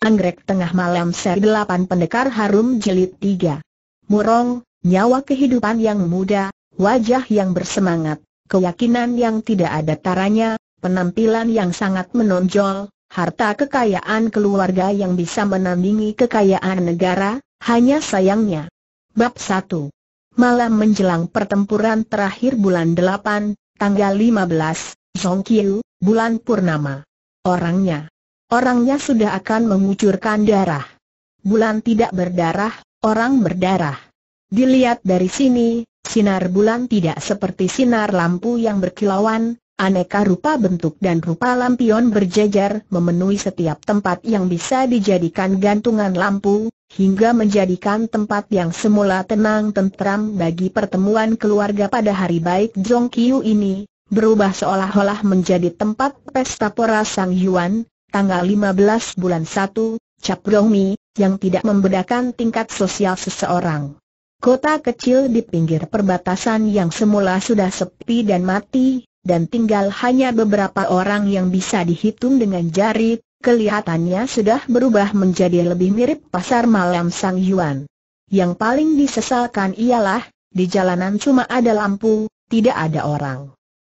Anggrek tengah malam seri delapan pendekar harum Jelit tiga. Murong, nyawa kehidupan yang muda, wajah yang bersemangat, keyakinan yang tidak ada taranya, penampilan yang sangat menonjol, harta kekayaan keluarga yang bisa menandingi kekayaan negara, hanya sayangnya. Bab 1. Malam menjelang pertempuran terakhir bulan 8, tanggal 15, Zhongqiu, bulan Purnama. Orangnya Orangnya sudah akan mengucurkan darah. Bulan tidak berdarah, orang berdarah. Dilihat dari sini, sinar bulan tidak seperti sinar lampu yang berkilauan, aneka rupa bentuk dan rupa lampion berjejer memenuhi setiap tempat yang bisa dijadikan gantungan lampu, hingga menjadikan tempat yang semula tenang tentram bagi pertemuan keluarga pada hari baik Jong Kiu ini, berubah seolah-olah menjadi tempat pesta pora Sang Yuan, tanggal 15 bulan 1, Cap Rongmi, yang tidak membedakan tingkat sosial seseorang. Kota kecil di pinggir perbatasan yang semula sudah sepi dan mati, dan tinggal hanya beberapa orang yang bisa dihitung dengan jari, kelihatannya sudah berubah menjadi lebih mirip pasar malam Sang Yuan. Yang paling disesalkan ialah, di jalanan cuma ada lampu, tidak ada orang.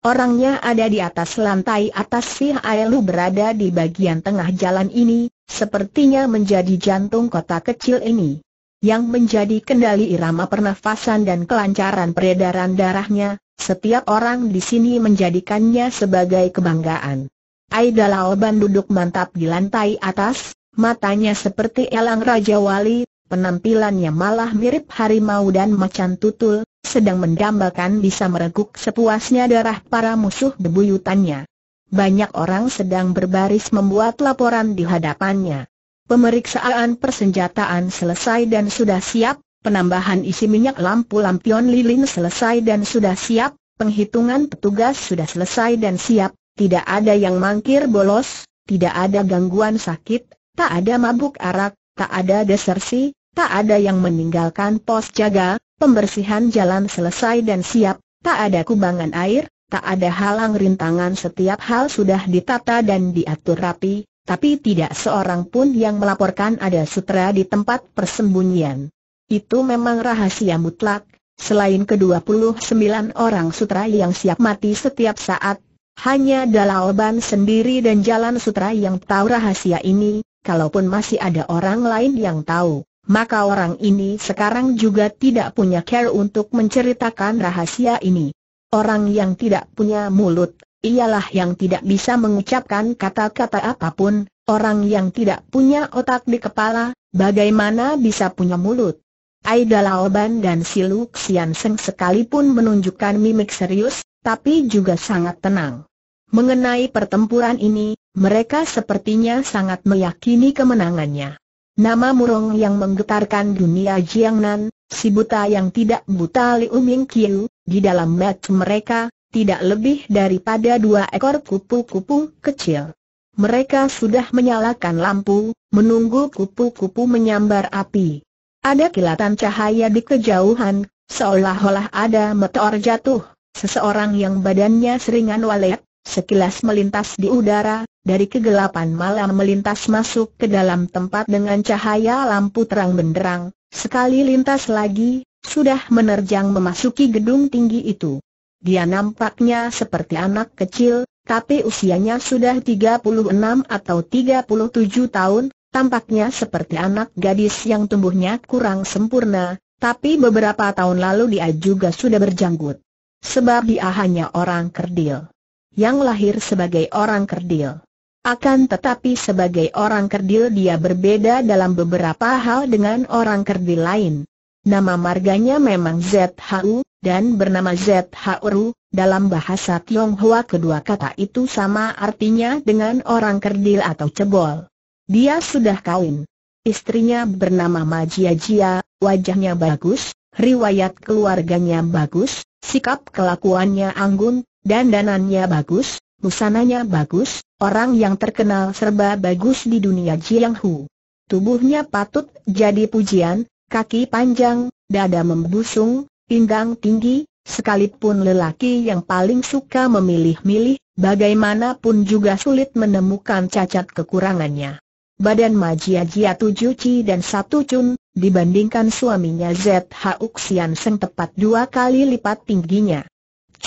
Orangnya ada di atas lantai atas si Ailu berada di bagian tengah jalan ini, sepertinya menjadi jantung kota kecil ini. Yang menjadi kendali irama pernafasan dan kelancaran peredaran darahnya, setiap orang di sini menjadikannya sebagai kebanggaan. Aida Laoban duduk mantap di lantai atas, matanya seperti elang Raja Wali, penampilannya malah mirip harimau dan macan tutul, sedang mendambakan bisa mereguk sepuasnya darah para musuh debuyutannya. Banyak orang sedang berbaris membuat laporan di hadapannya. Pemeriksaan persenjataan selesai dan sudah siap, penambahan isi minyak lampu lampion lilin selesai dan sudah siap, penghitungan petugas sudah selesai dan siap, tidak ada yang mangkir bolos, tidak ada gangguan sakit, tak ada mabuk arak, tak ada desersi, tak ada yang meninggalkan pos jaga, pembersihan jalan selesai dan siap, tak ada kubangan air, tak ada halang rintangan setiap hal sudah ditata dan diatur rapi, tapi tidak seorang pun yang melaporkan ada sutra di tempat persembunyian. Itu memang rahasia mutlak, selain ke-29 orang sutra yang siap mati setiap saat, hanya Dalalban sendiri dan Jalan Sutra yang tahu rahasia ini, kalaupun masih ada orang lain yang tahu maka orang ini sekarang juga tidak punya care untuk menceritakan rahasia ini. Orang yang tidak punya mulut, ialah yang tidak bisa mengucapkan kata-kata apapun, orang yang tidak punya otak di kepala, bagaimana bisa punya mulut? Aida Laoban dan si Luxian Seng sekalipun menunjukkan mimik serius, tapi juga sangat tenang. Mengenai pertempuran ini, mereka sepertinya sangat meyakini kemenangannya. Nama murung yang menggetarkan dunia Jiangnan, si buta yang tidak buta Liu Ming di dalam match mereka, tidak lebih daripada dua ekor kupu-kupu kecil. Mereka sudah menyalakan lampu, menunggu kupu-kupu menyambar api. Ada kilatan cahaya di kejauhan, seolah-olah ada meteor jatuh. Seseorang yang badannya seringan walet, Sekilas melintas di udara, dari kegelapan malam melintas masuk ke dalam tempat dengan cahaya lampu terang benderang, sekali lintas lagi, sudah menerjang memasuki gedung tinggi itu. Dia nampaknya seperti anak kecil, tapi usianya sudah 36 atau 37 tahun, tampaknya seperti anak gadis yang tumbuhnya kurang sempurna, tapi beberapa tahun lalu dia juga sudah berjanggut. Sebab dia hanya orang kerdil yang lahir sebagai orang kerdil. Akan tetapi sebagai orang kerdil dia berbeda dalam beberapa hal dengan orang kerdil lain. Nama marganya memang ZHU, dan bernama ZHU, dalam bahasa Tionghoa kedua kata itu sama artinya dengan orang kerdil atau cebol. Dia sudah kawin. Istrinya bernama Majia Jia, wajahnya bagus, riwayat keluarganya bagus, sikap kelakuannya anggun, dandanannya bagus, busananya bagus, orang yang terkenal serba bagus di dunia Jianghu. Tubuhnya patut jadi pujian, kaki panjang, dada membusung, pinggang tinggi, sekalipun lelaki yang paling suka memilih-milih, bagaimanapun juga sulit menemukan cacat kekurangannya. Badan Majia Jia tujuh Ci dan satu cun, dibandingkan suaminya ZH Uxian Seng tepat dua kali lipat tingginya.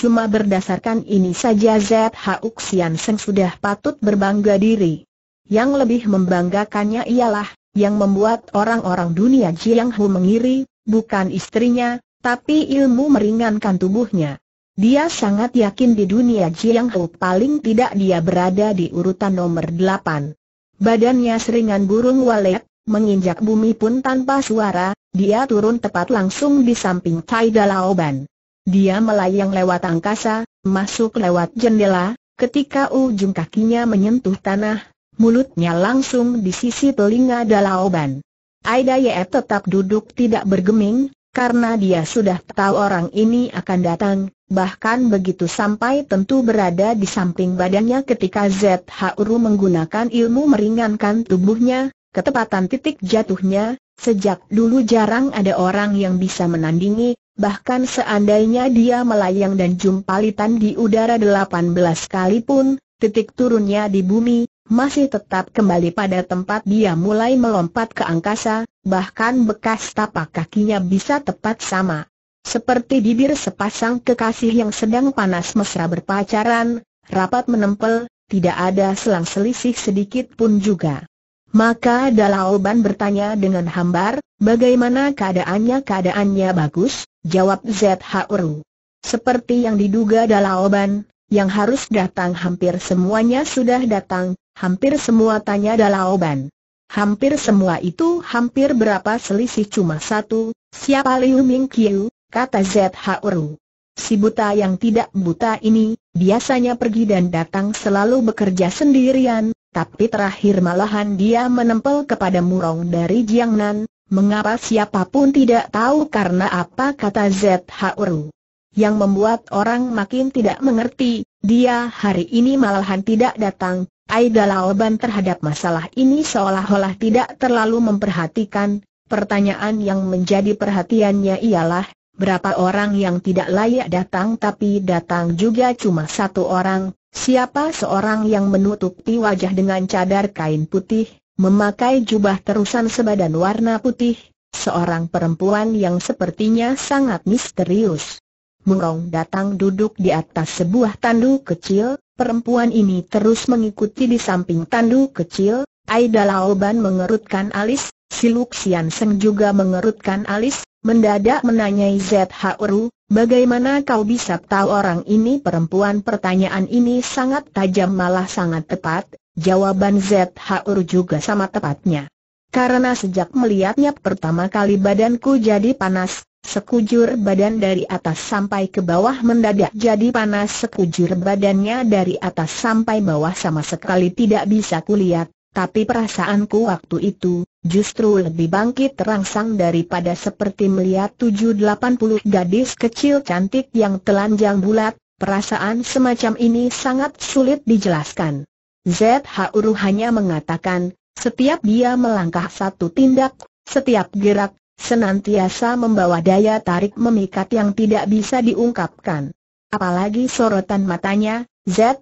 Cuma berdasarkan ini saja ZHU Xian Seng sudah patut berbangga diri. Yang lebih membanggakannya ialah, yang membuat orang-orang dunia Jiang Hu mengiri, bukan istrinya, tapi ilmu meringankan tubuhnya. Dia sangat yakin di dunia Jiang Hu paling tidak dia berada di urutan nomor 8. Badannya seringan burung walet, menginjak bumi pun tanpa suara, dia turun tepat langsung di samping Tai Dalaoban. Dia melayang lewat angkasa, masuk lewat jendela, ketika ujung kakinya menyentuh tanah, mulutnya langsung di sisi telinga Dalaoban. Aida Yeb tetap duduk tidak bergeming, karena dia sudah tahu orang ini akan datang, bahkan begitu sampai tentu berada di samping badannya ketika Zhuru menggunakan ilmu meringankan tubuhnya, ketepatan titik jatuhnya, sejak dulu jarang ada orang yang bisa menandingi, bahkan seandainya dia melayang dan jumpalitan di udara delapan belas kali pun, titik turunnya di bumi, masih tetap kembali pada tempat dia mulai melompat ke angkasa, bahkan bekas tapak kakinya bisa tepat sama. Seperti bibir sepasang kekasih yang sedang panas mesra berpacaran, rapat menempel, tidak ada selang selisih sedikit pun juga. Maka Dalaoban bertanya dengan hambar, bagaimana keadaannya? Keadaannya bagus, jawab Zhauru. Seperti yang diduga Dalaoban, yang harus datang hampir semuanya sudah datang, hampir semua tanya Dalaoban. Hampir semua itu hampir berapa selisih cuma satu, siapa Liu Mingqiu? kata Zhauru. Si buta yang tidak buta ini, biasanya pergi dan datang selalu bekerja sendirian, tapi terakhir malahan dia menempel kepada murong dari Jiangnan, mengapa siapapun tidak tahu karena apa kata ZHRU. Yang membuat orang makin tidak mengerti, dia hari ini malahan tidak datang, Aida Laoban terhadap masalah ini seolah-olah tidak terlalu memperhatikan, pertanyaan yang menjadi perhatiannya ialah, berapa orang yang tidak layak datang tapi datang juga cuma satu orang, siapa seorang yang menutupi wajah dengan cadar kain putih, memakai jubah terusan sebadan warna putih, seorang perempuan yang sepertinya sangat misterius. Mengong datang duduk di atas sebuah tandu kecil, perempuan ini terus mengikuti di samping tandu kecil, Aida Laoban mengerutkan alis, Si Seng juga mengerutkan alis, mendadak menanyai ZHuru, bagaimana kau bisa tahu orang ini perempuan? Pertanyaan ini sangat tajam malah sangat tepat, jawaban ZHuru juga sama tepatnya. Karena sejak melihatnya pertama kali badanku jadi panas, Sekujur badan dari atas sampai ke bawah mendadak jadi panas Sekujur badannya dari atas sampai bawah sama sekali tidak bisa kulihat Tapi perasaanku waktu itu, Justru lebih bangkit terangsang daripada seperti melihat tujuh delapan puluh gadis kecil cantik yang telanjang bulat, perasaan semacam ini sangat sulit dijelaskan. Zhu hanya mengatakan, setiap dia melangkah satu tindak, setiap gerak, senantiasa membawa daya tarik memikat yang tidak bisa diungkapkan. Apalagi sorotan matanya, Zhu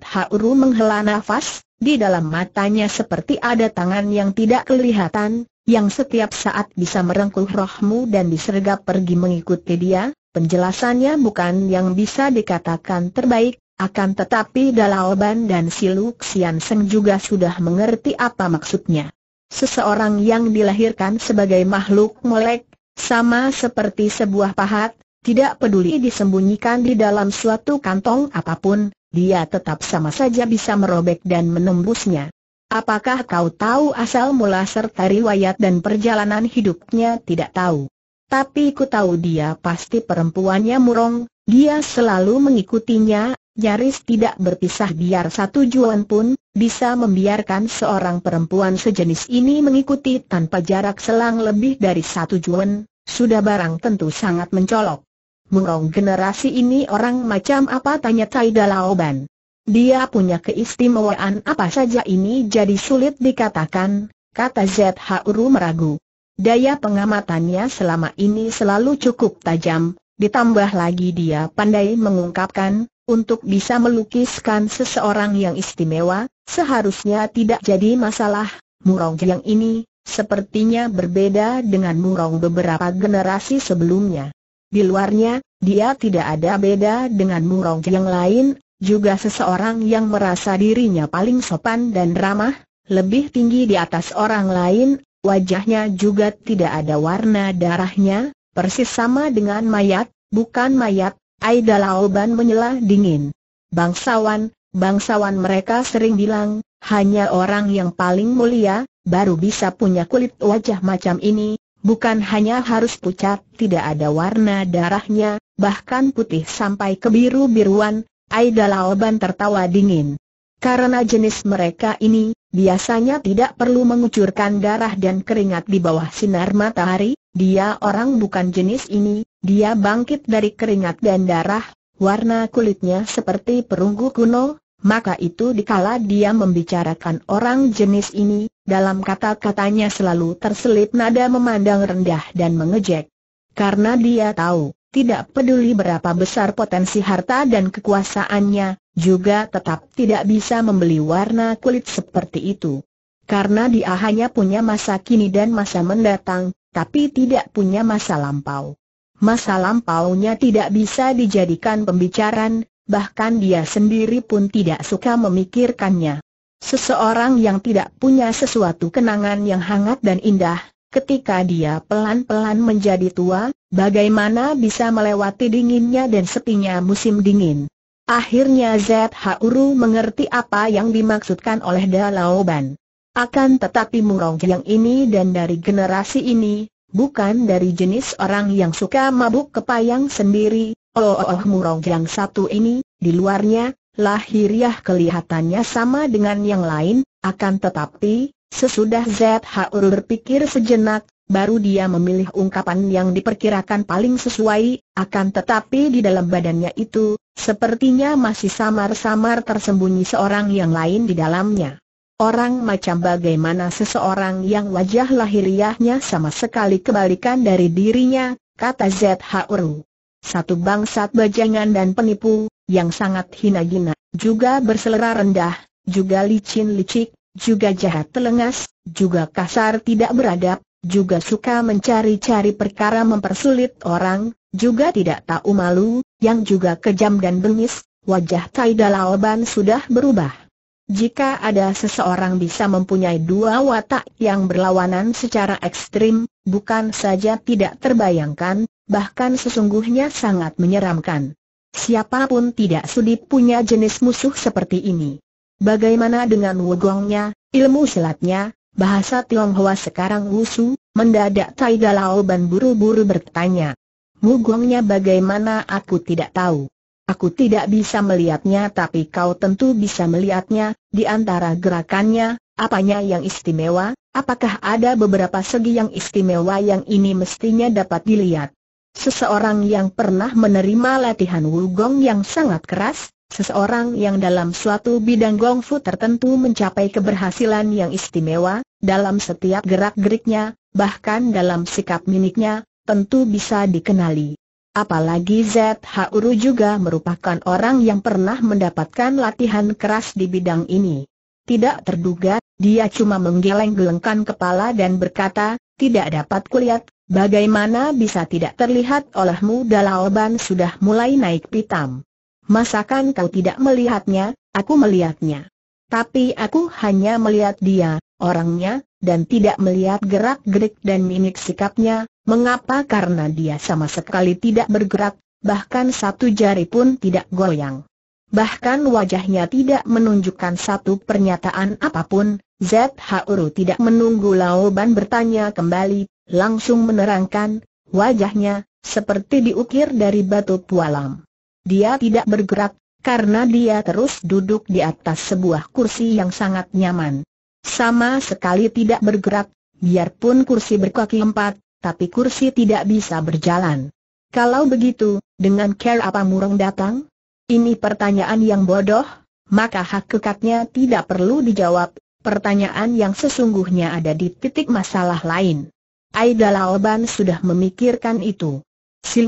menghela nafas, di dalam matanya seperti ada tangan yang tidak kelihatan, yang setiap saat bisa merengkuh rohmu dan disergap pergi mengikuti dia, penjelasannya bukan yang bisa dikatakan terbaik, akan tetapi Dalaoban dan Siluk Sian Seng juga sudah mengerti apa maksudnya. Seseorang yang dilahirkan sebagai makhluk molek, sama seperti sebuah pahat, tidak peduli disembunyikan di dalam suatu kantong apapun, dia tetap sama saja bisa merobek dan menembusnya. Apakah kau tahu asal mula serta riwayat dan perjalanan hidupnya tidak tahu? Tapi ku tahu dia pasti perempuannya murong, dia selalu mengikutinya, nyaris tidak berpisah biar satu juan pun, bisa membiarkan seorang perempuan sejenis ini mengikuti tanpa jarak selang lebih dari satu juan, sudah barang tentu sangat mencolok. Murong generasi ini orang macam apa tanya Tai Dalaoban. Dia punya keistimewaan apa saja ini jadi sulit dikatakan, kata ZHU meragu. Daya pengamatannya selama ini selalu cukup tajam, ditambah lagi dia pandai mengungkapkan, untuk bisa melukiskan seseorang yang istimewa, seharusnya tidak jadi masalah, murong yang ini, sepertinya berbeda dengan murong beberapa generasi sebelumnya. Di luarnya, dia tidak ada beda dengan murong yang lain, juga seseorang yang merasa dirinya paling sopan dan ramah, lebih tinggi di atas orang lain, wajahnya juga tidak ada warna darahnya, persis sama dengan mayat, bukan mayat, Aida Laoban menyela dingin. Bangsawan, bangsawan mereka sering bilang, hanya orang yang paling mulia, baru bisa punya kulit wajah macam ini, bukan hanya harus pucat, tidak ada warna darahnya, bahkan putih sampai kebiru-biruan, Aida Lalban tertawa dingin. Karena jenis mereka ini, biasanya tidak perlu mengucurkan darah dan keringat di bawah sinar matahari, dia orang bukan jenis ini, dia bangkit dari keringat dan darah, warna kulitnya seperti perunggu kuno, maka itu dikala dia membicarakan orang jenis ini, dalam kata-katanya selalu terselip nada memandang rendah dan mengejek. Karena dia tahu, tidak peduli berapa besar potensi harta dan kekuasaannya, juga tetap tidak bisa membeli warna kulit seperti itu. Karena dia hanya punya masa kini dan masa mendatang, tapi tidak punya masa lampau. Masa lampaunya tidak bisa dijadikan pembicaraan, bahkan dia sendiri pun tidak suka memikirkannya. Seseorang yang tidak punya sesuatu kenangan yang hangat dan indah, Ketika dia pelan-pelan menjadi tua, bagaimana bisa melewati dinginnya dan sepinya musim dingin? Akhirnya Zhauru mengerti apa yang dimaksudkan oleh Dalaoban. Akan tetapi yang ini dan dari generasi ini, bukan dari jenis orang yang suka mabuk kepayang sendiri, oh, oh, oh yang satu ini, di luarnya, lahiriah kelihatannya sama dengan yang lain, akan tetapi, Sesudah ZHU berpikir sejenak, baru dia memilih ungkapan yang diperkirakan paling sesuai, akan tetapi di dalam badannya itu, sepertinya masih samar-samar tersembunyi seorang yang lain di dalamnya. Orang macam bagaimana seseorang yang wajah lahiriahnya sama sekali kebalikan dari dirinya, kata ZHU. Satu bangsat bajangan dan penipu, yang sangat hina hina juga berselera rendah, juga licin-licik, juga jahat telengas, juga kasar tidak beradab, juga suka mencari-cari perkara mempersulit orang, juga tidak tahu malu, yang juga kejam dan bengis, wajah Tai Laoban sudah berubah. Jika ada seseorang bisa mempunyai dua watak yang berlawanan secara ekstrim, bukan saja tidak terbayangkan, bahkan sesungguhnya sangat menyeramkan. Siapapun tidak sudi punya jenis musuh seperti ini. Bagaimana dengan Wugongnya, ilmu silatnya, bahasa Tionghoa sekarang wusu, mendadak Tai Galao buru-buru bertanya. Wugongnya bagaimana aku tidak tahu. Aku tidak bisa melihatnya tapi kau tentu bisa melihatnya, di antara gerakannya, apanya yang istimewa, apakah ada beberapa segi yang istimewa yang ini mestinya dapat dilihat. Seseorang yang pernah menerima latihan wugong yang sangat keras, Seseorang yang dalam suatu bidang gongfu tertentu mencapai keberhasilan yang istimewa, dalam setiap gerak-geriknya, bahkan dalam sikap miniknya, tentu bisa dikenali. Apalagi Zhu juga merupakan orang yang pernah mendapatkan latihan keras di bidang ini. Tidak terduga, dia cuma menggeleng-gelengkan kepala dan berkata, tidak dapat kulihat, bagaimana bisa tidak terlihat olehmu dalam oban sudah mulai naik pitam. Masakan kau tidak melihatnya, aku melihatnya. Tapi aku hanya melihat dia, orangnya, dan tidak melihat gerak-gerik dan mimik sikapnya, mengapa karena dia sama sekali tidak bergerak, bahkan satu jari pun tidak goyang. Bahkan wajahnya tidak menunjukkan satu pernyataan apapun, Zhauru tidak menunggu Ban bertanya kembali, langsung menerangkan, wajahnya, seperti diukir dari batu pualam. Dia tidak bergerak, karena dia terus duduk di atas sebuah kursi yang sangat nyaman. Sama sekali tidak bergerak, biarpun kursi berkaki empat, tapi kursi tidak bisa berjalan. Kalau begitu, dengan care apa murung datang? Ini pertanyaan yang bodoh, maka hakikatnya tidak perlu dijawab, pertanyaan yang sesungguhnya ada di titik masalah lain. Aida Laoban sudah memikirkan itu. Si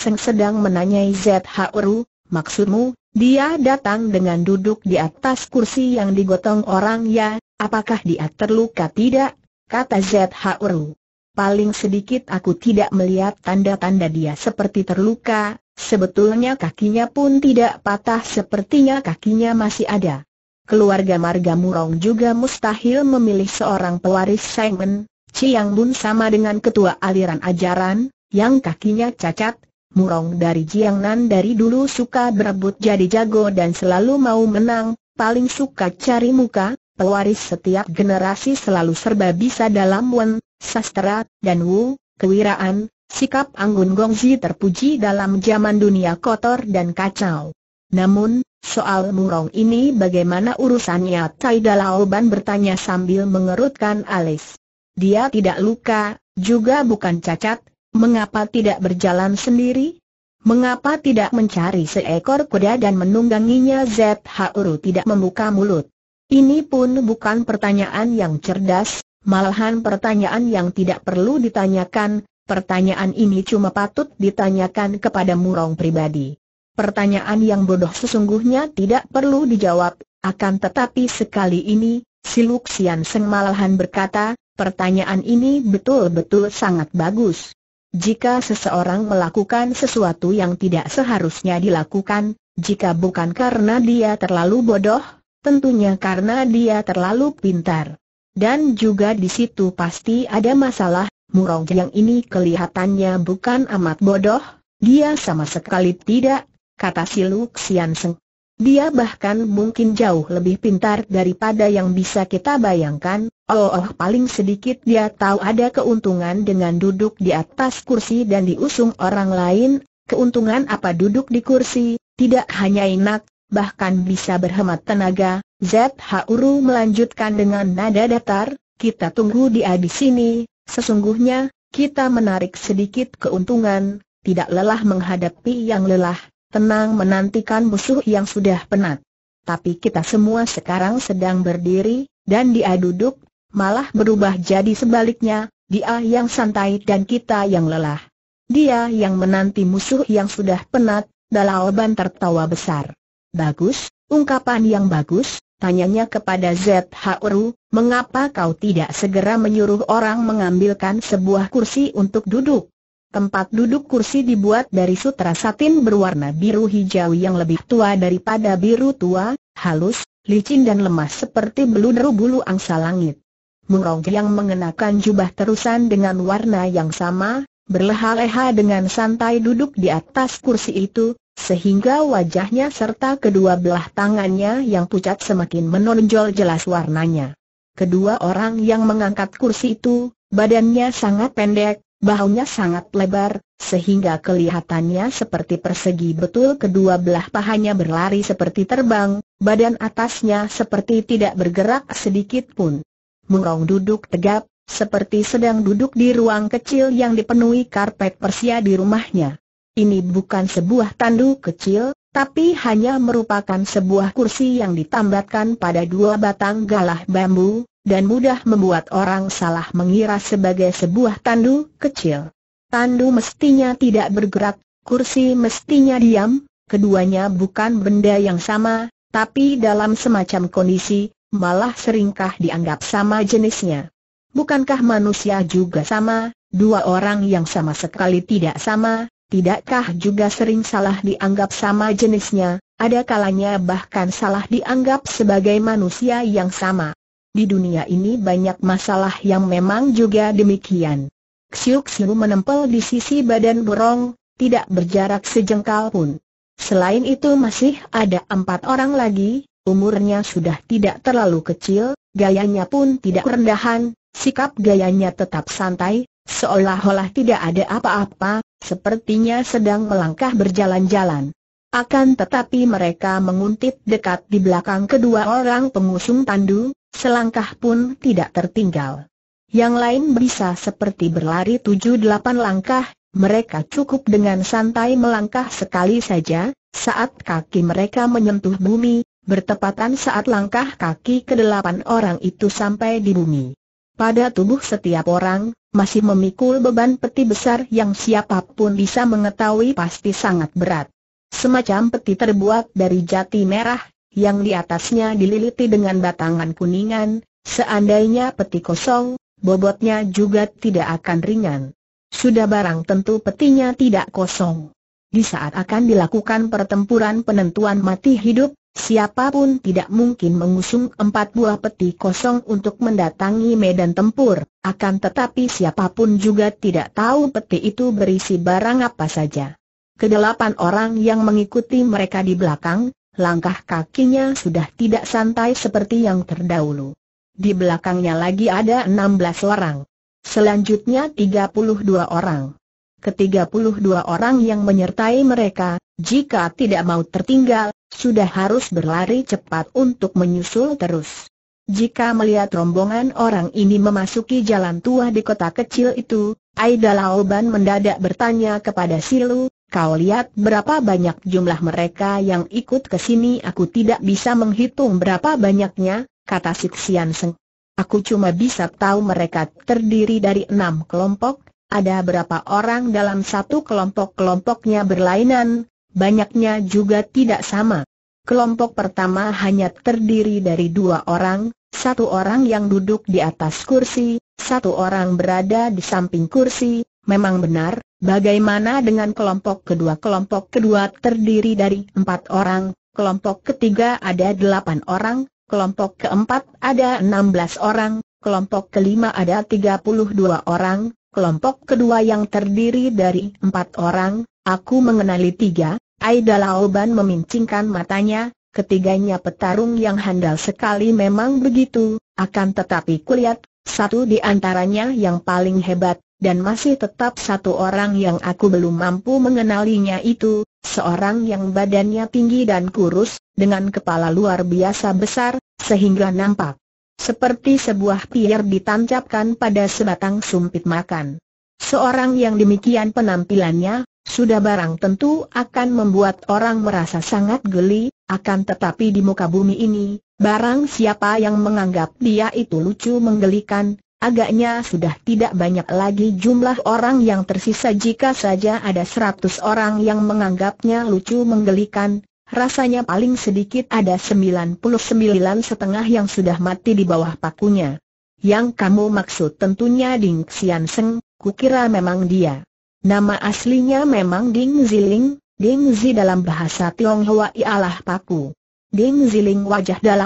Seng sedang menanyai Zhu, maksudmu, dia datang dengan duduk di atas kursi yang digotong orang ya, apakah dia terluka tidak? Kata Zhu. Paling sedikit aku tidak melihat tanda-tanda dia seperti terluka, sebetulnya kakinya pun tidak patah sepertinya kakinya masih ada. Keluarga Marga Murong juga mustahil memilih seorang pewaris Simon, Chiang Bun sama dengan ketua aliran ajaran, yang kakinya cacat, murong dari Jiangnan dari dulu suka berebut jadi jago dan selalu mau menang, paling suka cari muka, pewaris setiap generasi selalu serba bisa dalam wen, sastra, dan wu, kewiraan, sikap Anggun Gongzi terpuji dalam zaman dunia kotor dan kacau. Namun, soal murong ini bagaimana urusannya Tai Dalaoban bertanya sambil mengerutkan alis. Dia tidak luka, juga bukan cacat, Mengapa tidak berjalan sendiri? Mengapa tidak mencari seekor kuda dan menungganginya ZHURU tidak membuka mulut? Ini pun bukan pertanyaan yang cerdas, malahan pertanyaan yang tidak perlu ditanyakan, pertanyaan ini cuma patut ditanyakan kepada murong pribadi. Pertanyaan yang bodoh sesungguhnya tidak perlu dijawab, akan tetapi sekali ini, si Luxian Seng malahan berkata, pertanyaan ini betul-betul sangat bagus. Jika seseorang melakukan sesuatu yang tidak seharusnya dilakukan, jika bukan karena dia terlalu bodoh, tentunya karena dia terlalu pintar. Dan juga di situ pasti ada masalah, Murong yang ini kelihatannya bukan amat bodoh, dia sama sekali tidak, kata si Lu Seng. Dia bahkan mungkin jauh lebih pintar daripada yang bisa kita bayangkan, oh, oh paling sedikit dia tahu ada keuntungan dengan duduk di atas kursi dan diusung orang lain, keuntungan apa duduk di kursi, tidak hanya enak, bahkan bisa berhemat tenaga, Zhuru Uru melanjutkan dengan nada datar, kita tunggu dia di sini, sesungguhnya, kita menarik sedikit keuntungan, tidak lelah menghadapi yang lelah, tenang menantikan musuh yang sudah penat. Tapi kita semua sekarang sedang berdiri, dan dia duduk, malah berubah jadi sebaliknya, dia yang santai dan kita yang lelah. Dia yang menanti musuh yang sudah penat, Dalaoban tertawa besar. Bagus, ungkapan yang bagus, tanyanya kepada Zhuru, mengapa kau tidak segera menyuruh orang mengambilkan sebuah kursi untuk duduk? Tempat duduk kursi dibuat dari sutra satin berwarna biru hijau yang lebih tua daripada biru tua, halus, licin dan lemah seperti beludru bulu angsa langit. Murong yang mengenakan jubah terusan dengan warna yang sama, berleha-leha dengan santai duduk di atas kursi itu, sehingga wajahnya serta kedua belah tangannya yang pucat semakin menonjol jelas warnanya. Kedua orang yang mengangkat kursi itu, badannya sangat pendek, Bahunya sangat lebar, sehingga kelihatannya seperti persegi betul kedua belah pahanya berlari seperti terbang, badan atasnya seperti tidak bergerak sedikit pun. Murong duduk tegap, seperti sedang duduk di ruang kecil yang dipenuhi karpet persia di rumahnya. Ini bukan sebuah tandu kecil, tapi hanya merupakan sebuah kursi yang ditambatkan pada dua batang galah bambu, dan mudah membuat orang salah mengira sebagai sebuah tandu kecil. Tandu mestinya tidak bergerak, kursi mestinya diam, keduanya bukan benda yang sama, tapi dalam semacam kondisi, malah seringkah dianggap sama jenisnya. Bukankah manusia juga sama, dua orang yang sama sekali tidak sama, tidakkah juga sering salah dianggap sama jenisnya, ada kalanya bahkan salah dianggap sebagai manusia yang sama. Di dunia ini banyak masalah yang memang juga demikian. Xiu Xiu menempel di sisi badan burung, tidak berjarak sejengkal pun. Selain itu masih ada empat orang lagi, umurnya sudah tidak terlalu kecil, gayanya pun tidak rendahan, sikap gayanya tetap santai, seolah-olah tidak ada apa-apa, sepertinya sedang melangkah berjalan-jalan. Akan tetapi mereka menguntit dekat di belakang kedua orang pengusung tandu, selangkah pun tidak tertinggal. Yang lain bisa seperti berlari tujuh-delapan langkah, mereka cukup dengan santai melangkah sekali saja, saat kaki mereka menyentuh bumi, bertepatan saat langkah kaki kedelapan orang itu sampai di bumi. Pada tubuh setiap orang, masih memikul beban peti besar yang siapapun bisa mengetahui pasti sangat berat. Semacam peti terbuat dari jati merah, yang di atasnya dililiti dengan batangan kuningan, seandainya peti kosong, bobotnya juga tidak akan ringan. Sudah barang tentu petinya tidak kosong. Di saat akan dilakukan pertempuran penentuan mati hidup, siapapun tidak mungkin mengusung empat buah peti kosong untuk mendatangi medan tempur, akan tetapi siapapun juga tidak tahu peti itu berisi barang apa saja. Kedelapan orang yang mengikuti mereka di belakang, langkah kakinya sudah tidak santai seperti yang terdahulu. Di belakangnya lagi ada 16 orang. Selanjutnya 32 orang. Ke-32 orang yang menyertai mereka, jika tidak mau tertinggal, sudah harus berlari cepat untuk menyusul terus. Jika melihat rombongan orang ini memasuki jalan tua di kota kecil itu, Aida Laoban mendadak bertanya kepada Silu, Kau lihat berapa banyak jumlah mereka yang ikut ke sini aku tidak bisa menghitung berapa banyaknya, kata Sik Sian Seng. Aku cuma bisa tahu mereka terdiri dari enam kelompok, ada berapa orang dalam satu kelompok-kelompoknya berlainan, banyaknya juga tidak sama. Kelompok pertama hanya terdiri dari dua orang, satu orang yang duduk di atas kursi, satu orang berada di samping kursi, memang benar, Bagaimana dengan kelompok kedua? Kelompok kedua terdiri dari empat orang, kelompok ketiga ada delapan orang, kelompok keempat ada enam belas orang, kelompok kelima ada tiga puluh dua orang, kelompok kedua yang terdiri dari empat orang, aku mengenali tiga, Aida Laoban memincingkan matanya, ketiganya petarung yang handal sekali memang begitu, akan tetapi kulihat, satu di antaranya yang paling hebat, dan masih tetap satu orang yang aku belum mampu mengenalinya itu, seorang yang badannya tinggi dan kurus, dengan kepala luar biasa besar, sehingga nampak seperti sebuah pier ditancapkan pada sebatang sumpit makan. Seorang yang demikian penampilannya, sudah barang tentu akan membuat orang merasa sangat geli, akan tetapi di muka bumi ini, barang siapa yang menganggap dia itu lucu menggelikan, Agaknya sudah tidak banyak lagi jumlah orang yang tersisa jika saja ada seratus orang yang menganggapnya lucu menggelikan, rasanya paling sedikit ada sembilan puluh sembilan setengah yang sudah mati di bawah pakunya. Yang kamu maksud tentunya Ding Xian Seng, kukira memang dia. Nama aslinya memang Ding Ziling, Ding Zi dalam bahasa Tionghoa ialah paku. Ding Ziling wajah dan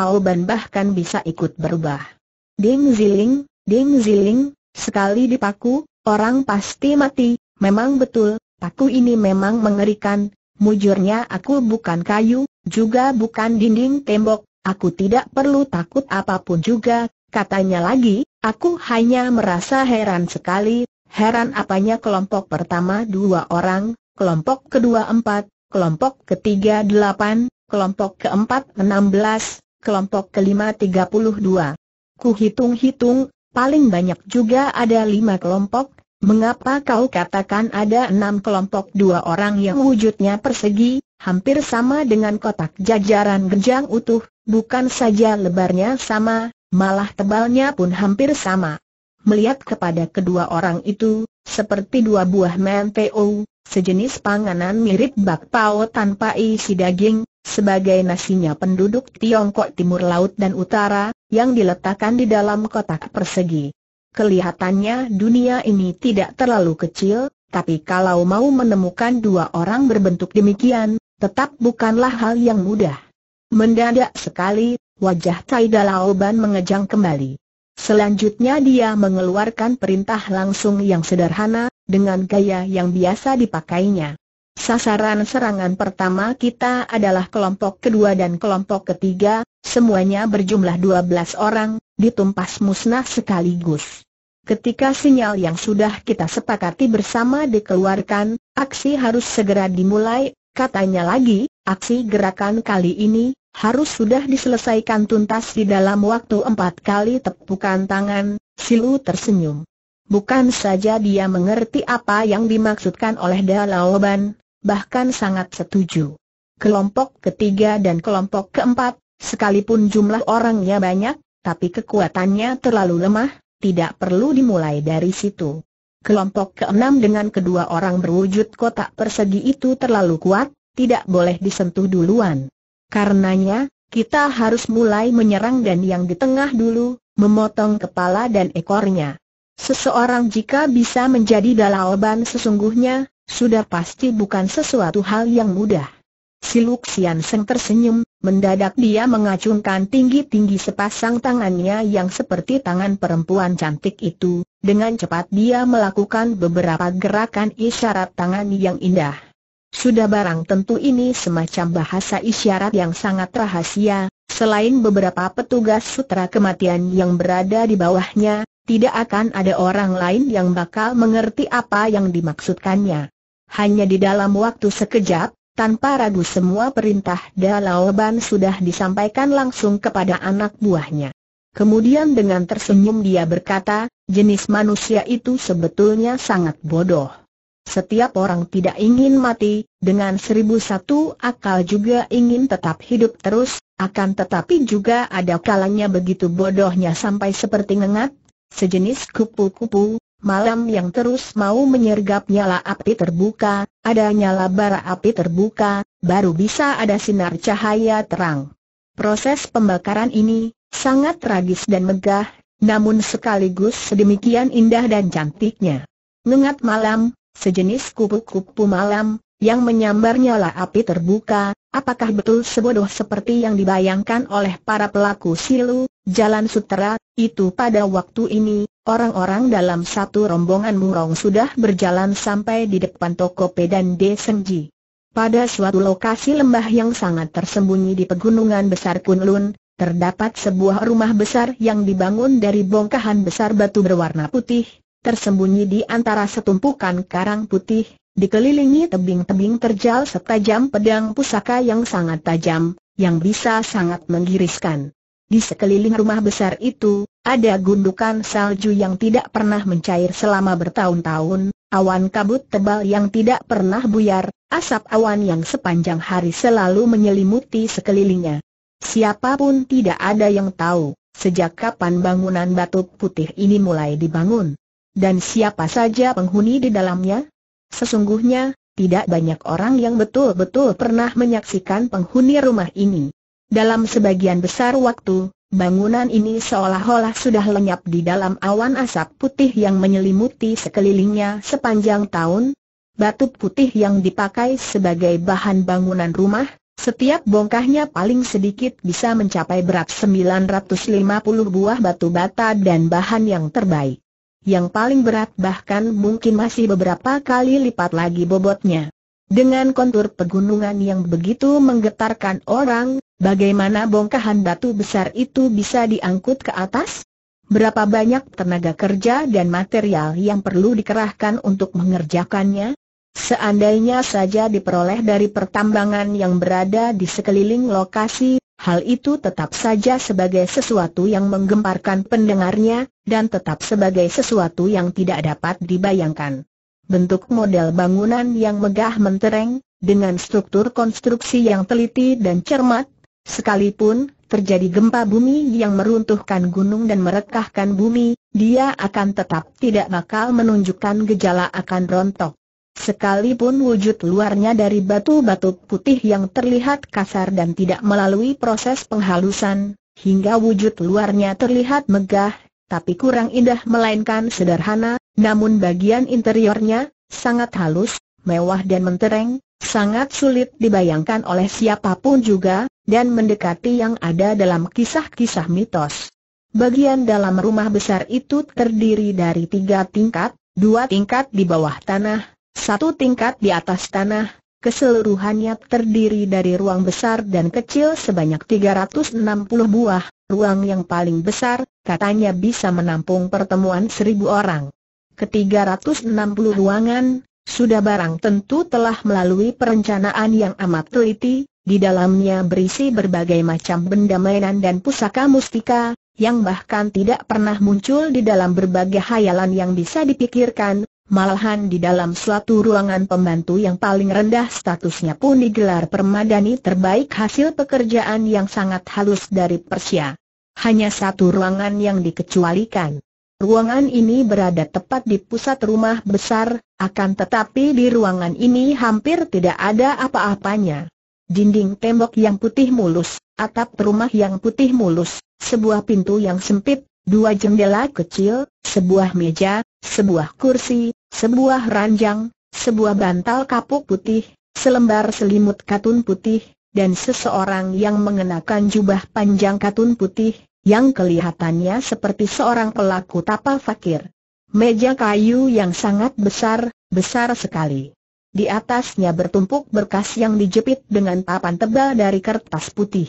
bahkan bisa ikut berubah. Ding Ziling, Ding Ziling, sekali dipaku, orang pasti mati, memang betul, paku ini memang mengerikan, mujurnya aku bukan kayu, juga bukan dinding tembok, aku tidak perlu takut apapun juga, katanya lagi, aku hanya merasa heran sekali, heran apanya kelompok pertama dua orang, kelompok kedua empat, kelompok ketiga delapan, kelompok keempat enam belas, kelompok kelima tiga puluh dua. Kuhitung-hitung, Paling banyak juga ada lima kelompok, mengapa kau katakan ada enam kelompok dua orang yang wujudnya persegi, hampir sama dengan kotak jajaran genjang utuh, bukan saja lebarnya sama, malah tebalnya pun hampir sama. Melihat kepada kedua orang itu, seperti dua buah menteo, sejenis panganan mirip bakpao tanpa isi daging, sebagai nasinya penduduk Tiongkok Timur Laut dan Utara, yang diletakkan di dalam kotak persegi. Kelihatannya dunia ini tidak terlalu kecil, tapi kalau mau menemukan dua orang berbentuk demikian, tetap bukanlah hal yang mudah. Mendadak sekali, wajah Taida Laoban mengejang kembali. Selanjutnya dia mengeluarkan perintah langsung yang sederhana, dengan gaya yang biasa dipakainya. Sasaran serangan pertama kita adalah kelompok kedua dan kelompok ketiga, Semuanya berjumlah 12 orang, ditumpas musnah sekaligus. Ketika sinyal yang sudah kita sepakati bersama dikeluarkan, aksi harus segera dimulai, katanya lagi, aksi gerakan kali ini, harus sudah diselesaikan tuntas di dalam waktu empat kali tepukan tangan, Silu tersenyum. Bukan saja dia mengerti apa yang dimaksudkan oleh Dalaoban, bahkan sangat setuju. Kelompok ketiga dan kelompok keempat, Sekalipun jumlah orangnya banyak, tapi kekuatannya terlalu lemah, tidak perlu dimulai dari situ. Kelompok keenam dengan kedua orang berwujud kotak persegi itu terlalu kuat, tidak boleh disentuh duluan. Karenanya, kita harus mulai menyerang dan yang di tengah dulu, memotong kepala dan ekornya. Seseorang jika bisa menjadi dalaoban sesungguhnya, sudah pasti bukan sesuatu hal yang mudah. Si Luxian Seng tersenyum, mendadak dia mengacungkan tinggi-tinggi sepasang tangannya yang seperti tangan perempuan cantik itu, dengan cepat dia melakukan beberapa gerakan isyarat tangan yang indah. Sudah barang tentu ini semacam bahasa isyarat yang sangat rahasia, selain beberapa petugas sutra kematian yang berada di bawahnya, tidak akan ada orang lain yang bakal mengerti apa yang dimaksudkannya. Hanya di dalam waktu sekejap, tanpa ragu semua perintah Dalao sudah disampaikan langsung kepada anak buahnya. Kemudian dengan tersenyum dia berkata, jenis manusia itu sebetulnya sangat bodoh. Setiap orang tidak ingin mati, dengan seribu satu akal juga ingin tetap hidup terus, akan tetapi juga ada kalanya begitu bodohnya sampai seperti ngengat, sejenis kupu-kupu, Malam yang terus mau menyergap nyala api terbuka, ada nyala bara api terbuka, baru bisa ada sinar cahaya terang. Proses pembakaran ini, sangat tragis dan megah, namun sekaligus sedemikian indah dan cantiknya. Nengat malam, sejenis kupu-kupu malam, yang menyambar nyala api terbuka, apakah betul sebodoh seperti yang dibayangkan oleh para pelaku silu, jalan sutera, itu pada waktu ini, Orang-orang dalam satu rombongan murong sudah berjalan sampai di depan toko Pedan Senji. Pada suatu lokasi lembah yang sangat tersembunyi di pegunungan besar Kunlun, terdapat sebuah rumah besar yang dibangun dari bongkahan besar batu berwarna putih, tersembunyi di antara setumpukan karang putih, dikelilingi tebing-tebing terjal setajam pedang pusaka yang sangat tajam, yang bisa sangat menggiriskan. Di sekeliling rumah besar itu, ada gundukan salju yang tidak pernah mencair selama bertahun-tahun, awan kabut tebal yang tidak pernah buyar, asap awan yang sepanjang hari selalu menyelimuti sekelilingnya. Siapapun tidak ada yang tahu, sejak kapan bangunan batu putih ini mulai dibangun. Dan siapa saja penghuni di dalamnya? Sesungguhnya, tidak banyak orang yang betul-betul pernah menyaksikan penghuni rumah ini. Dalam sebagian besar waktu, Bangunan ini seolah-olah sudah lenyap di dalam awan asap putih yang menyelimuti sekelilingnya sepanjang tahun. Batu putih yang dipakai sebagai bahan bangunan rumah, setiap bongkahnya paling sedikit bisa mencapai berat 950 buah batu bata dan bahan yang terbaik. Yang paling berat bahkan mungkin masih beberapa kali lipat lagi bobotnya. Dengan kontur pegunungan yang begitu menggetarkan orang, bagaimana bongkahan batu besar itu bisa diangkut ke atas? Berapa banyak tenaga kerja dan material yang perlu dikerahkan untuk mengerjakannya? Seandainya saja diperoleh dari pertambangan yang berada di sekeliling lokasi, hal itu tetap saja sebagai sesuatu yang menggemparkan pendengarnya, dan tetap sebagai sesuatu yang tidak dapat dibayangkan. Bentuk model bangunan yang megah mentereng, dengan struktur konstruksi yang teliti dan cermat, sekalipun terjadi gempa bumi yang meruntuhkan gunung dan merekahkan bumi, dia akan tetap tidak bakal menunjukkan gejala akan rontok. Sekalipun wujud luarnya dari batu-batu putih yang terlihat kasar dan tidak melalui proses penghalusan, hingga wujud luarnya terlihat megah, tapi kurang indah melainkan sederhana, namun bagian interiornya, sangat halus, mewah dan mentereng, sangat sulit dibayangkan oleh siapapun juga, dan mendekati yang ada dalam kisah-kisah mitos. Bagian dalam rumah besar itu terdiri dari tiga tingkat, dua tingkat di bawah tanah, satu tingkat di atas tanah, keseluruhannya terdiri dari ruang besar dan kecil sebanyak 360 buah, ruang yang paling besar, katanya bisa menampung pertemuan seribu orang ke 360 ruangan, sudah barang tentu telah melalui perencanaan yang amat teliti, di dalamnya berisi berbagai macam benda mainan dan pusaka mustika, yang bahkan tidak pernah muncul di dalam berbagai hayalan yang bisa dipikirkan, malahan di dalam suatu ruangan pembantu yang paling rendah statusnya pun digelar permadani terbaik hasil pekerjaan yang sangat halus dari Persia. Hanya satu ruangan yang dikecualikan. Ruangan ini berada tepat di pusat rumah besar, akan tetapi di ruangan ini hampir tidak ada apa-apanya. Dinding tembok yang putih mulus, atap rumah yang putih mulus, sebuah pintu yang sempit, dua jendela kecil, sebuah meja, sebuah kursi, sebuah ranjang, sebuah bantal kapuk putih, selembar selimut katun putih, dan seseorang yang mengenakan jubah panjang katun putih, yang kelihatannya seperti seorang pelaku tapal fakir. Meja kayu yang sangat besar, besar sekali. Di atasnya bertumpuk berkas yang dijepit dengan papan tebal dari kertas putih.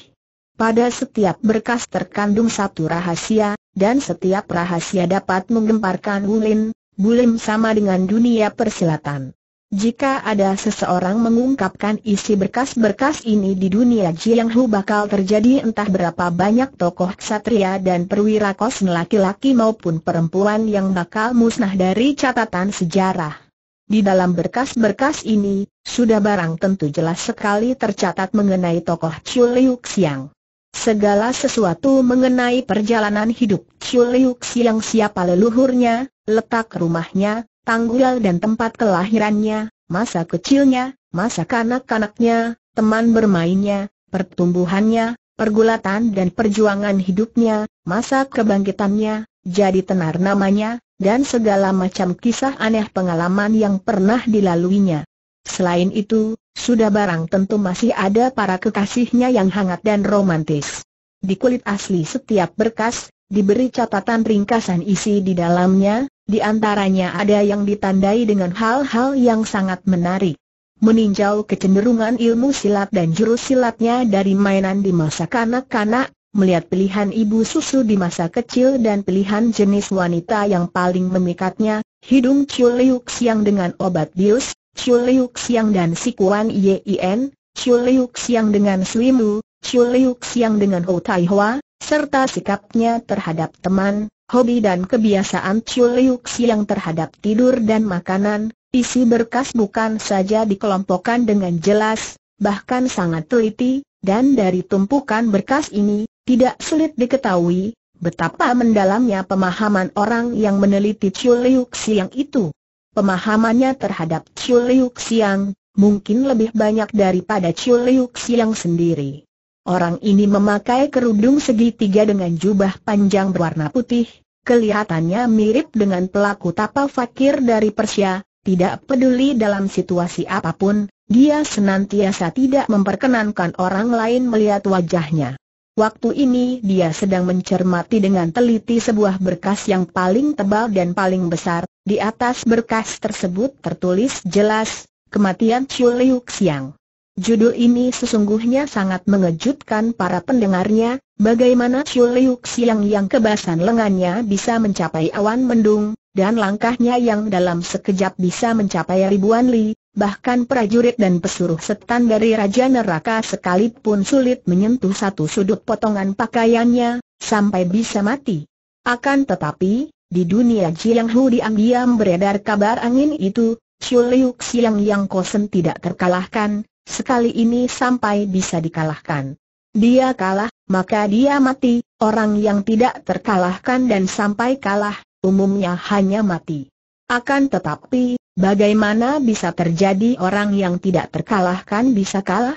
Pada setiap berkas terkandung satu rahasia, dan setiap rahasia dapat menggemparkan Wulin, Bulim sama dengan dunia persilatan. Jika ada seseorang mengungkapkan isi berkas-berkas ini di dunia Jiang Hu bakal terjadi entah berapa banyak tokoh ksatria dan perwira kosn laki-laki maupun perempuan yang bakal musnah dari catatan sejarah. Di dalam berkas-berkas ini, sudah barang tentu jelas sekali tercatat mengenai tokoh Chiu Liu Xiang. Segala sesuatu mengenai perjalanan hidup Chiu Liu Xiang siapa leluhurnya, letak rumahnya, tanggal dan tempat kelahirannya, masa kecilnya, masa kanak-kanaknya, teman bermainnya, pertumbuhannya, pergulatan dan perjuangan hidupnya, masa kebangkitannya, jadi tenar namanya, dan segala macam kisah aneh pengalaman yang pernah dilaluinya. Selain itu, sudah barang tentu masih ada para kekasihnya yang hangat dan romantis. Di kulit asli setiap berkas, diberi catatan ringkasan isi di dalamnya, di antaranya ada yang ditandai dengan hal-hal yang sangat menarik. Meninjau kecenderungan ilmu silat dan jurus silatnya dari mainan di masa kanak-kanak, melihat pilihan ibu susu di masa kecil dan pilihan jenis wanita yang paling memikatnya, hidung Chuliuk Siang dengan obat bius, Chuliuk Siang dan Sikuan Yin, Chuliuk Siang dengan Slimu, Chuliuk Siang dengan Ho Tai Hua, serta sikapnya terhadap teman, hobi dan kebiasaan Chiu Liu Xiang terhadap tidur dan makanan, isi berkas bukan saja dikelompokkan dengan jelas, bahkan sangat teliti, dan dari tumpukan berkas ini, tidak sulit diketahui, betapa mendalamnya pemahaman orang yang meneliti Chiu Liu Xiang itu. Pemahamannya terhadap Chiu Liu Xiang, mungkin lebih banyak daripada Chiu Liu Xiang sendiri. Orang ini memakai kerudung segitiga dengan jubah panjang berwarna putih, kelihatannya mirip dengan pelaku tapa fakir dari Persia, tidak peduli dalam situasi apapun, dia senantiasa tidak memperkenankan orang lain melihat wajahnya. Waktu ini dia sedang mencermati dengan teliti sebuah berkas yang paling tebal dan paling besar, di atas berkas tersebut tertulis jelas, kematian Chiu Liu Xiang. Judul ini sesungguhnya sangat mengejutkan para pendengarnya, bagaimana Chiu Liu Xiang yang kebasan lengannya bisa mencapai awan mendung, dan langkahnya yang dalam sekejap bisa mencapai ribuan li, bahkan prajurit dan pesuruh setan dari Raja Neraka sekalipun sulit menyentuh satu sudut potongan pakaiannya, sampai bisa mati. Akan tetapi, di dunia Jiang Hu diam-diam beredar kabar angin itu, Chiu Liu Xiang yang kosen tidak terkalahkan, Sekali ini sampai bisa dikalahkan. Dia kalah, maka dia mati, orang yang tidak terkalahkan dan sampai kalah, umumnya hanya mati. Akan tetapi, bagaimana bisa terjadi orang yang tidak terkalahkan bisa kalah?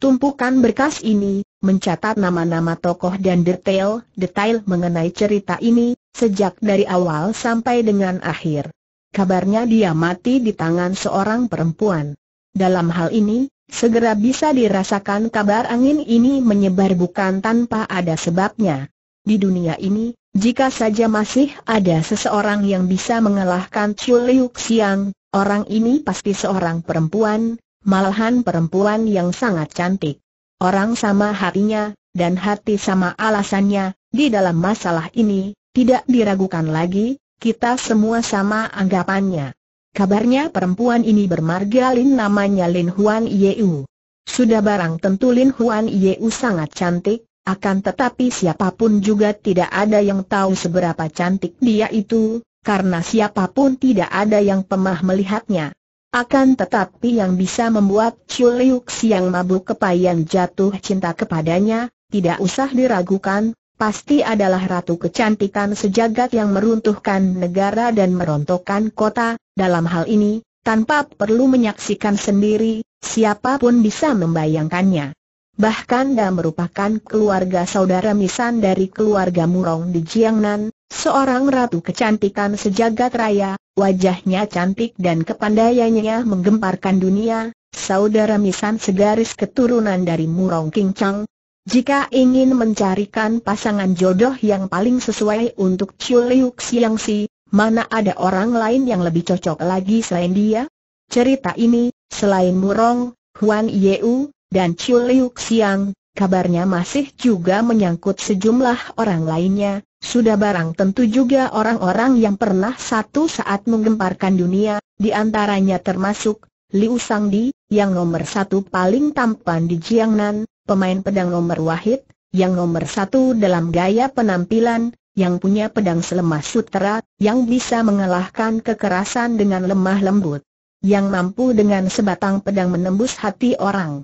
Tumpukan berkas ini, mencatat nama-nama tokoh dan detail-detail mengenai cerita ini, sejak dari awal sampai dengan akhir. Kabarnya dia mati di tangan seorang perempuan. Dalam hal ini, Segera bisa dirasakan kabar angin ini menyebar bukan tanpa ada sebabnya. Di dunia ini, jika saja masih ada seseorang yang bisa mengalahkan Chiu Liu Xiang, orang ini pasti seorang perempuan, malahan perempuan yang sangat cantik. Orang sama hatinya, dan hati sama alasannya, di dalam masalah ini, tidak diragukan lagi, kita semua sama anggapannya. Kabarnya perempuan ini bermarga Lin namanya Lin Huan Yeu. Sudah barang tentu Lin Huan Yeu sangat cantik, akan tetapi siapapun juga tidak ada yang tahu seberapa cantik dia itu, karena siapapun tidak ada yang pemah melihatnya. Akan tetapi yang bisa membuat Chiu Liu Siang mabuk kepayan jatuh cinta kepadanya, tidak usah diragukan, pasti adalah ratu kecantikan sejagat yang meruntuhkan negara dan merontokkan kota, dalam hal ini, tanpa perlu menyaksikan sendiri, siapapun bisa membayangkannya. Bahkan dia merupakan keluarga saudara misan dari keluarga Murong di Jiangnan, seorang ratu kecantikan sejagat raya, wajahnya cantik dan kepandaiannya menggemparkan dunia, saudara misan segaris keturunan dari Murong King Chang, jika ingin mencarikan pasangan jodoh yang paling sesuai untuk Chiu Liu Xiang mana ada orang lain yang lebih cocok lagi selain dia? Cerita ini, selain Murong, Huan Yeu, dan Chiu Liu Xiang, kabarnya masih juga menyangkut sejumlah orang lainnya, sudah barang tentu juga orang-orang yang pernah satu saat menggemparkan dunia, di antaranya termasuk Liu Sangdi, yang nomor satu paling tampan di Jiangnan, pemain pedang nomor wahid, yang nomor satu dalam gaya penampilan, yang punya pedang selemah sutera, yang bisa mengalahkan kekerasan dengan lemah lembut, yang mampu dengan sebatang pedang menembus hati orang.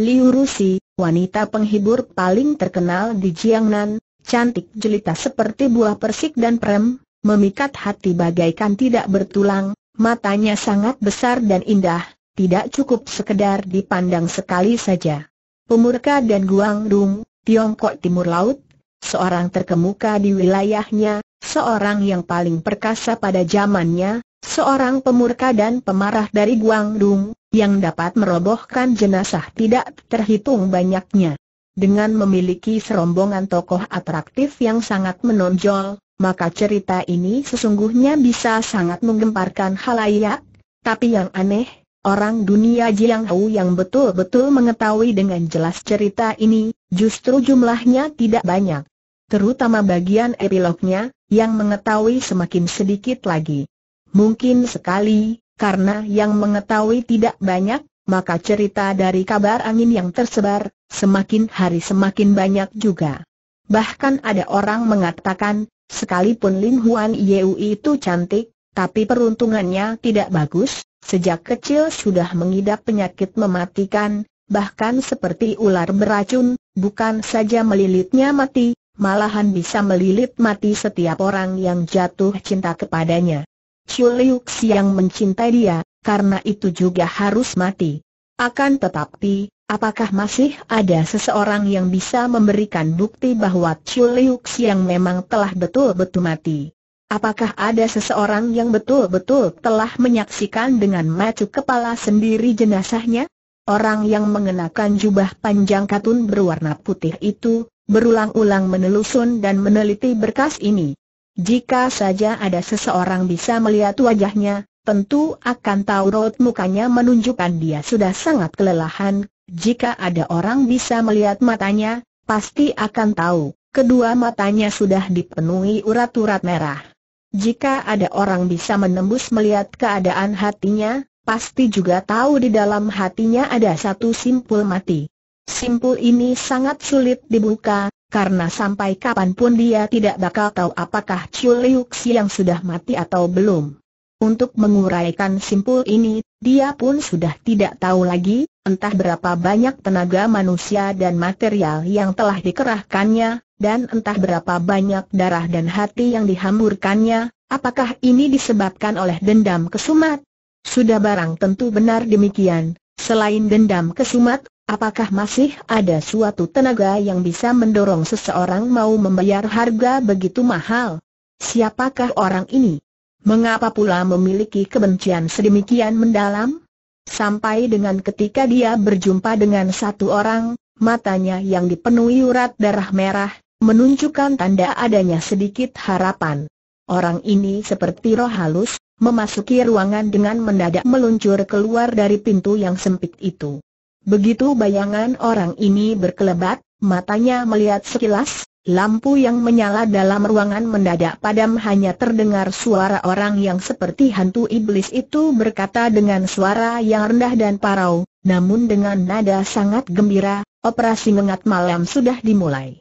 Liu Rusi, wanita penghibur paling terkenal di Jiangnan, cantik jelita seperti buah persik dan prem, memikat hati bagaikan tidak bertulang, matanya sangat besar dan indah, tidak cukup sekedar dipandang sekali saja pemurka dan Guangdong, Tiongkok Timur Laut, seorang terkemuka di wilayahnya, seorang yang paling perkasa pada zamannya, seorang pemurka dan pemarah dari Guangdong, yang dapat merobohkan jenazah tidak terhitung banyaknya. Dengan memiliki serombongan tokoh atraktif yang sangat menonjol, maka cerita ini sesungguhnya bisa sangat menggemparkan halayak, tapi yang aneh, Orang dunia Jiang Hou yang betul-betul mengetahui dengan jelas cerita ini, justru jumlahnya tidak banyak. Terutama bagian epilognya, yang mengetahui semakin sedikit lagi. Mungkin sekali, karena yang mengetahui tidak banyak, maka cerita dari kabar angin yang tersebar, semakin hari semakin banyak juga. Bahkan ada orang mengatakan, sekalipun Lin Huan Yeu itu cantik, tapi peruntungannya tidak bagus, Sejak kecil sudah mengidap penyakit mematikan, bahkan seperti ular beracun, bukan saja melilitnya mati, malahan bisa melilit mati setiap orang yang jatuh cinta kepadanya. Chuliuk yang mencintai dia, karena itu juga harus mati. Akan tetapi, apakah masih ada seseorang yang bisa memberikan bukti bahwa Chuliuk yang memang telah betul-betul mati? Apakah ada seseorang yang betul-betul telah menyaksikan dengan macu kepala sendiri jenazahnya? Orang yang mengenakan jubah panjang katun berwarna putih itu, berulang-ulang menelusun dan meneliti berkas ini. Jika saja ada seseorang bisa melihat wajahnya, tentu akan tahu raut mukanya menunjukkan dia sudah sangat kelelahan. Jika ada orang bisa melihat matanya, pasti akan tahu, kedua matanya sudah dipenuhi urat-urat merah. Jika ada orang bisa menembus melihat keadaan hatinya, pasti juga tahu di dalam hatinya ada satu simpul mati. Simpul ini sangat sulit dibuka, karena sampai kapanpun dia tidak bakal tahu apakah Chiu Liuxi yang sudah mati atau belum. Untuk menguraikan simpul ini, dia pun sudah tidak tahu lagi, entah berapa banyak tenaga manusia dan material yang telah dikerahkannya, dan entah berapa banyak darah dan hati yang dihamburkannya, apakah ini disebabkan oleh dendam kesumat? Sudah barang tentu benar demikian, selain dendam kesumat, apakah masih ada suatu tenaga yang bisa mendorong seseorang mau membayar harga begitu mahal? Siapakah orang ini? Mengapa pula memiliki kebencian sedemikian mendalam? Sampai dengan ketika dia berjumpa dengan satu orang, matanya yang dipenuhi urat darah merah, menunjukkan tanda adanya sedikit harapan. Orang ini seperti roh halus, memasuki ruangan dengan mendadak meluncur keluar dari pintu yang sempit itu. Begitu bayangan orang ini berkelebat, matanya melihat sekilas, lampu yang menyala dalam ruangan mendadak padam hanya terdengar suara orang yang seperti hantu iblis itu berkata dengan suara yang rendah dan parau, namun dengan nada sangat gembira, operasi mengat malam sudah dimulai.